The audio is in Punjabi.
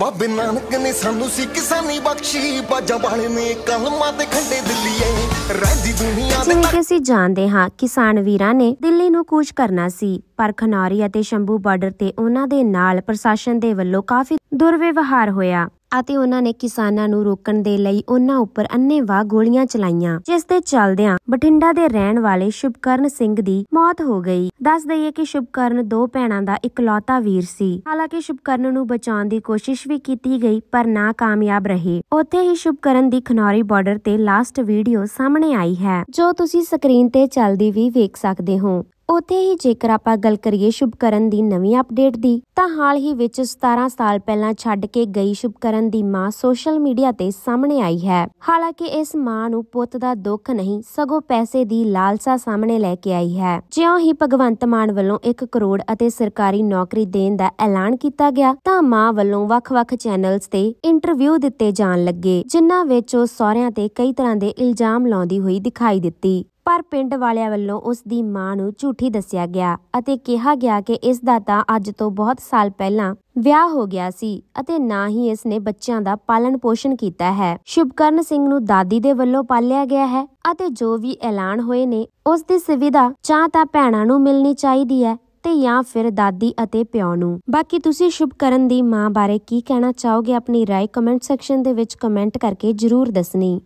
ਬਾਬੇ ਨਾਨਕ ਨੇ ਸਾਨੂੰ ਸੀ ਕਿਸਾਨੀ ਬਖਸ਼ੀ ਬਾਜਾਂ ਵਾਲੇ ਨੇ ਕਲਮਾਂ ਦੇ ਖੰਡੇ ਦਿੱਲੀਏ ਰਹਿੰਦੀ ਦੁਨੀਆ ਜਿਵੇਂ ਕਿ ਅਸੀਂ ਜਾਣਦੇ ਹਾਂ ਕਿਸਾਨ ਵੀਰਾਂ ਨੇ ਦਿੱਲੀ ਨੂੰ ਕੂਚ ਕਰਨਾ ਸੀ ਪਰ ਖਨੌਰੀ ਅਤੇ ਸ਼ੰਭੂ ਬਾਰਡਰ ਤੇ ਉਹਨਾਂ ਦੇ ਨਾਲ ਪ੍ਰਸ਼ਾਸਨ ਦੇ ਵੱਲੋਂ ਕਾਫੀ ਦੁਰਵਿਵਹਾਰ ਹੋਇਆ ਅਤੇ ਉਹਨਾਂ ਨੇ ਕਿਸਾਨਾਂ ਨੂੰ ਰੋਕਣ ਦੇ ਲਈ ਉਹਨਾਂ ਉੱਪਰ ਅੰਨੇਵਾਹ ਗੋਲੀਆਂ ਚਲਾਈਆਂ ਜਿਸ ਦੇ ਚੱਲਦਿਆਂ ਬਠਿੰਡਾ ਦੇ ਰਹਿਣ ਵਾਲੇ ਸ਼ੁਭਕਰਨ ਸਿੰਘ ਦੀ ਮੌਤ ਹੋ ਗਈ ਦੱਸ ਦਈਏ ਕਿ ਸ਼ੁਭਕਰਨ ਦੋ ਭੈਣਾਂ ਦਾ ਇਕਲੌਤਾ ਵੀਰ ਸੀ ਹਾਲਾਂਕਿ ਸ਼ੁਭਕਰਨ ਨੂੰ ਬਚਾਉਣ ਦੀ ਕੋਸ਼ਿਸ਼ ਵੀ ਕੀਤੀ ਗਈ ਪਰ ਨਾਕਾਮਯਾਬ ਰਹੇ ਉੱਥੇ ਹੀ ਸ਼ੁਭਕਰਨ ਦੀ ਖਨੌਰੀ ਬਾਰਡਰ ਤੇ ਲਾਸਟ ਵੀਡੀਓ ਸਾਹਮਣੇ ਆਈ ਹੈ ਜੋ ਤੁਸੀਂ ਸਕਰੀਨ ਤੇ ਚੱਲਦੀ ਵੀ ਵੇਖ ਸਕਦੇ ਹੋ ਉਤੇ ਹੀ ਜੇਕਰ ਆਪਾਂ ਗੱਲ ਕਰੀਏ ਸ਼ੁਭਕਰਨ ਦੀ ਨਵੀਂ ਅਪਡੇਟ ਦੀ ਤਾਂ ਹਾਲ ਹੀ ਵਿੱਚ 17 ਸਾਲ ਪਹਿਲਾਂ ਛੱਡ ਕੇ ਗਈ ਸ਼ੁਭਕਰਨ ਦੀ ਮਾਂ ਸੋਸ਼ਲ ਮੀਡੀਆ ਤੇ ਸਾਹਮਣੇ ਆਈ ਹੈ ਹਾਲਾਂਕਿ ਇਸ ਮਾਂ ਨੂੰ ਪੁੱਤ ਦਾ ਦੁੱਖ ਨਹੀਂ ਸਗੋਂ ਪੈਸੇ ਦੀ ਲਾਲਸਾ ਸਾਹਮਣੇ ਲੈ ਕੇ ਆਈ ਹੈ ਜਿਉਂ ਹੀ ਭਗਵੰਤ ਮਾਨ ਵੱਲੋਂ 1 ਕਰੋੜ ਅਤੇ ਸਰਕਾਰੀ ਨੌਕਰੀ ਦੇਣ ਦਾ ਐਲਾਨ ਕੀਤਾ ਗਿਆ ਤਾਂ ਮਾਂ ਵੱਲੋਂ ਵੱਖ-ਵੱਖ ਚੈਨਲਸ ਤੇ ਇੰਟਰਵਿਊ ਦਿੱਤੇ ਜਾਣ ਲੱਗੇ ਜਿਨ੍ਹਾਂ ਵਿੱਚ ਉਹ ਸਹੁਰਿਆਂ ਤੇ ਕਈ ਤਰ੍ਹਾਂ ਦੇ ਇਲਜ਼ਾਮ ਲਾਉਂਦੀ ਹੋਈ ਦਿਖਾਈ ਦਿੱਤੀ ਪਰ ਪਿੰਡ ਵਾਲਿਆਂ ਵੱਲੋਂ ਉਸ ਦੀ ਮਾਂ ਨੂੰ ਝੂਠੀ ਦੱਸਿਆ ਗਿਆ ਅਤੇ ਕਿਹਾ ਗਿਆ ਕਿ ਇਸ ਦਾ ਤਾਂ ਅੱਜ ਤੋਂ ਬਹੁਤ ਸਾਲ ਪਹਿਲਾਂ ਵਿਆਹ ਹੋ ਗਿਆ ਸੀ ਅਤੇ ਨਾ ਹੀ ਇਸ ਨੇ ਬੱਚਿਆਂ ਦਾ ਪਾਲਣ ਪੋਸ਼ਣ ਕੀਤਾ ਹੈ ਸ਼ੁਭਕਰਨ ਸਿੰਘ ਨੂੰ ਦਾਦੀ ਦੇ ਵੱਲੋਂ ਪਾਲਿਆ ਗਿਆ ਹੈ ਅਤੇ ਜੋ ਵੀ ਐਲਾਨ ਹੋਏ ਨੇ ਉਸ ਦੀ ਸੁਵਿਧਾ ਜਾਂ ਤਾਂ ਭੈਣਾਂ ਨੂੰ ਮਿਲਣੀ ਚਾਹੀਦੀ ਹੈ ਤੇ ਜਾਂ ਫਿਰ ਦਾਦੀ ਅਤੇ ਪਿਓ ਨੂੰ ਬਾਕੀ ਤੁਸੀਂ ਸ਼ੁਭਕਰਨ ਦੀ ਮਾਂ ਬਾਰੇ ਕੀ ਕਹਿਣਾ ਚਾਹੋਗੇ ਆਪਣੀ رائے ਕਮੈਂਟ ਸੈਕਸ਼ਨ ਦੇ ਵਿੱਚ ਕਮੈਂਟ ਕਰਕੇ ਜਰੂਰ ਦੱਸਣੀ